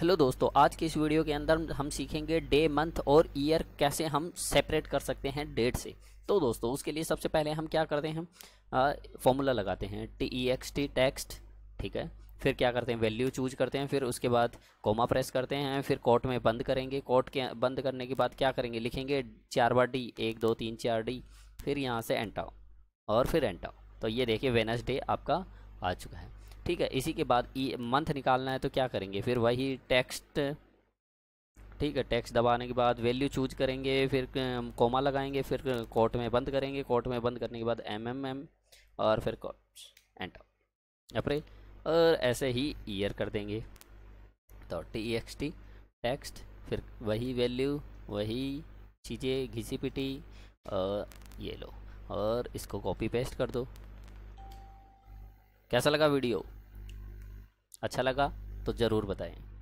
hello दोस्तों आज के इस वीडियो के अंदर हम सीखेंगे डे मंथ और ईयर कैसे हम सेपरेट कर सकते हैं डेट से तो दोस्तों उसके लिए सबसे पहले हम क्या करते हैं फॉर्मूला लगाते हैं T E X T text ठीक है फिर क्या करते हैं वैल्यू चूज करते हैं फिर उसके बाद कोमा प्रेस करते हैं फिर कोर्ट में बंद करेंगे कोर्ट के बंद करने के बाद क्या करेंगे लिखेंगे चार बार डी एक दो तीन चार डी फिर यहाँ से एंटाओ और फिर एंटाओ तो ये देखिए वेनसडे आपका आ चुका है ठीक है इसी के बाद ई मंथ निकालना है तो क्या करेंगे फिर वही टेक्स्ट ठीक है टेक्स्ट दबाने के बाद वैल्यू चूज करेंगे फिर कोमा लगाएंगे फिर कोर्ट में बंद करेंगे कोर्ट में बंद करने के बाद एम एम एम और फिर कोर्ट एंटर अप्रैल और ऐसे ही ईयर कर देंगे तो टी एक्स टी टेक्स्ट फिर वही वैल्यू वही चीज़ें घिसी पिटी और ये लो और इसको कॉपी पेस्ट कर दो कैसा लगा वीडियो अच्छा लगा तो ज़रूर बताएं